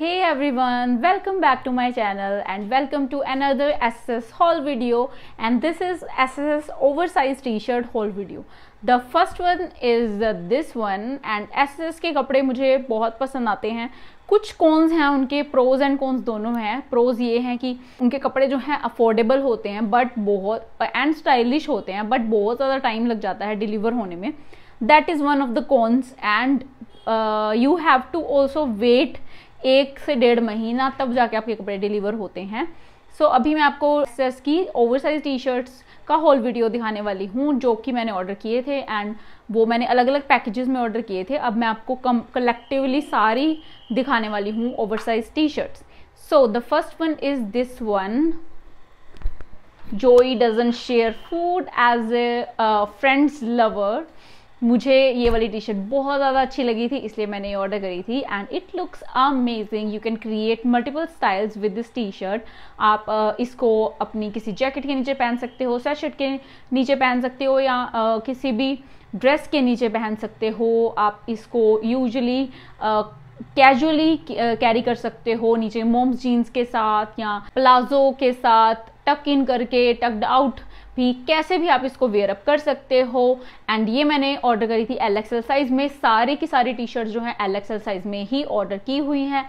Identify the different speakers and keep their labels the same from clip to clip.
Speaker 1: hey everyone welcome back to my channel and welcome to another sss haul video and this is sss oversized t-shirt haul video the first one is this one and S S के कपड़े मुझे बहुत पसंद आते हैं कुछ cons हैं उनके प्रोज एंड कॉन्स दोनों हैं प्रोज ये हैं कि उनके कपड़े जो हैं अफोर्डेबल होते हैं बट बहुत एंड स्टाइलिश होते हैं बट बहुत ज़्यादा टाइम लग जाता है डिलीवर होने में that is one of the cons and you have to also wait एक से डेढ़ महीना तब जाके आपके कपड़े डिलीवर होते हैं सो so, अभी मैं आपको एक्सेस की ओवर साइज टी शर्ट्स का होल वीडियो दिखाने वाली हूँ जो कि मैंने ऑर्डर किए थे एंड वो मैंने अलग अलग पैकेजेस में ऑर्डर किए थे अब मैं आपको कम कलेक्टिवली सारी दिखाने वाली हूँ over size T shirts so the first one is this one Joey doesn't share food as a Friends lover मुझे ये वाली टी शर्ट बहुत ज़्यादा अच्छी लगी थी इसलिए मैंने ये ऑर्डर करी थी and it looks amazing you can create multiple styles with this T shirt आप इसको अपनी किसी जैकेट के नीचे पहन सकते हो शर्ट के नीचे पहन सकते हो या किसी भी ड्रेस के नीचे पहन सकते हो आप इसको यूजली कैजुअली कैरी कर सकते हो नीचे मोम्स जीन्स के साथ या प्लाजो के साथ टक इन करके टक्ड आउट भी कैसे भी आप इसको वेयरअप कर सकते हो एंड ये मैंने ऑर्डर करी थी एल एक्सएल साइज़ में सारी की सारी टी शर्ट जो है एल एक्सएल साइज़ में ही ऑर्डर की हुई हैं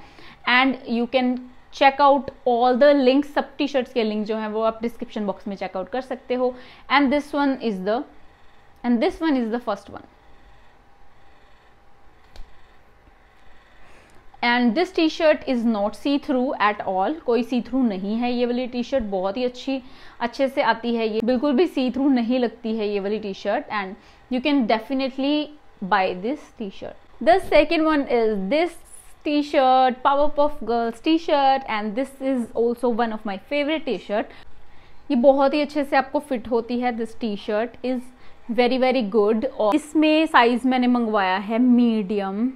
Speaker 1: and you can check out all the link सब टी शर्ट्स के लिंक जो हैं वो आप डिस्क्रिप्शन बॉक्स में चेकआउट कर सकते हो and this one is the and this one is the first one and this T shirt is not see through at all कोई सी थ्रू नहीं है ये वाली टी शर्ट बहुत ही अच्छी अच्छे से आती है ये बिल्कुल भी सी थ्रू नहीं लगती है ये वाली T shirt and you can definitely buy this T shirt the second one is this T shirt power puff girls T shirt and this is also one of my favourite T shirt ये बहुत ही अच्छे से आपको fit होती है this T shirt is very very good और इसमें साइज़ मैंने मंगवाया है medium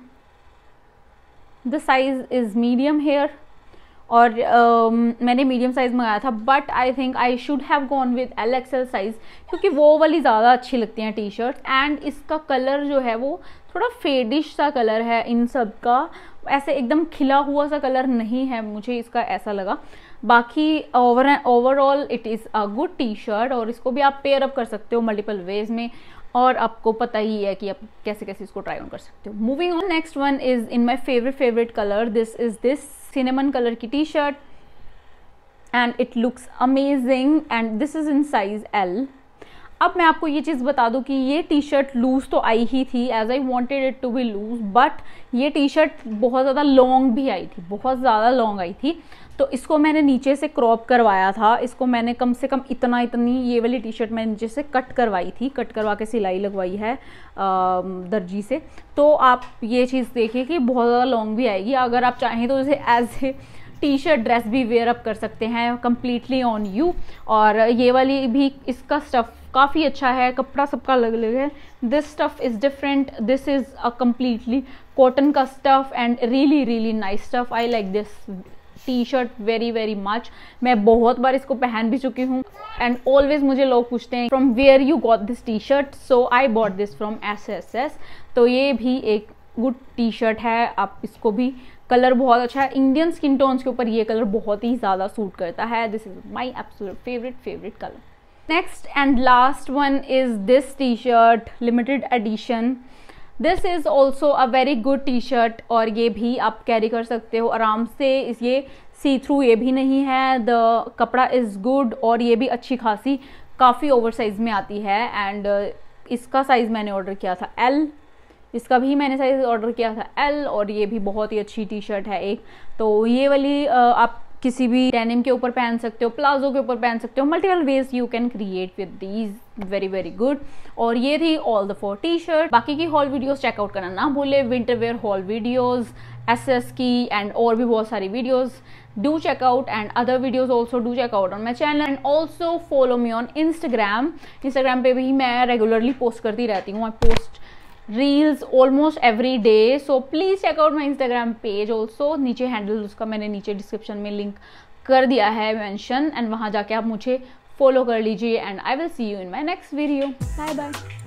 Speaker 1: the size is medium here और uh, मैंने मीडियम साइज़ मंगाया था but I think I should have gone with L XL size क्योंकि वो वाली ज़्यादा अच्छी लगती हैं टी शर्ट एंड इसका कलर जो है वो थोड़ा फेडिश सा कलर है इन सब का ऐसे एकदम खिला हुआ सा कलर नहीं है मुझे इसका ऐसा लगा बाकी over overall it is a good T shirt और इसको भी आप पेयर अप कर सकते हो मल्टीपल वेज में और आपको पता ही है कि आप कैसे कैसे इसको ट्राई ऑन कर सकते हो moving on next one is in my favourite favourite colour this is this cinnamon colour की T shirt and it looks amazing and this is in size L अब मैं आपको ये चीज़ बता दूँ कि ये टी शर्ट लूज़ तो आई ही थी as I wanted it to be loose but ये टी शर्ट बहुत ज़्यादा लॉन्ग भी आई थी बहुत ज़्यादा लॉन्ग आई थी तो इसको मैंने नीचे से क्रॉप करवाया था इसको मैंने कम से कम इतना इतनी ये वाली टी शर्ट मैंने नीचे से कट करवाई थी कट करवा के सिलाई लगवाई है दर्जी से तो आप ये चीज़ देखिए कि बहुत ज़्यादा लॉन्ग भी आएगी अगर आप चाहें तो इसे as a T shirt dress भी वेयर अप कर सकते हैं कम्प्लीटली ऑन यू और ये वाली भी इसका स्टफ़ काफ़ी अच्छा है कपड़ा सबका अलग अलग है this stuff is different this is a completely cotton का stuff and really really nice stuff I like this T shirt very very much मैं बहुत बार इसको पहन भी चुकी हूँ एंड ऑलवेज मुझे लोग पूछते हैं from where you got this T shirt so I bought this from S S S तो ये भी एक गुड टी शर्ट है आप इसको भी कलर बहुत अच्छा है इंडियन स्किन टोन्स के ऊपर ये कलर बहुत ही ज़्यादा सूट करता है this is my absolute favourite favourite colour next and last one is this T shirt limited edition this is also a very good T shirt और ये भी आप कैरी कर सकते हो आराम से ये सी थ्रू ये भी नहीं है द कपड़ा इज़ गुड और ये भी अच्छी खासी काफ़ी ओवर साइज़ में आती है एंड uh, इसका साइज़ मैंने ऑर्डर किया था एल इसका भी मैंने साइज़ ऑर्डर किया था एल और ये भी बहुत ही अच्छी टी शर्ट है एक तो ये वाली uh, आप किसी भी डेनिम के ऊपर पहन सकते हो प्लाजो के ऊपर पहन सकते हो multiple ways you can create with these very very good और ये थी all the four T shirt बाकी की हॉल वीडियोज चेकआउट करना ना भूले winter wear haul videos S S की एंड और भी बहुत सारी videos do check out and other videos also do check out on my channel and also follow me on Instagram Instagram Instagram पे भी मैं रेगुलरली पोस्ट करती रहती हूँ आई post reels almost every day so please out my Instagram page also नीचे handle उसका मैंने नीचे डिस्क्रिप्शन में लिंक कर दिया है मैंशन एंड वहाँ जाके आप मुझे फॉलो कर लीजिए and I will see you in my next video bye bye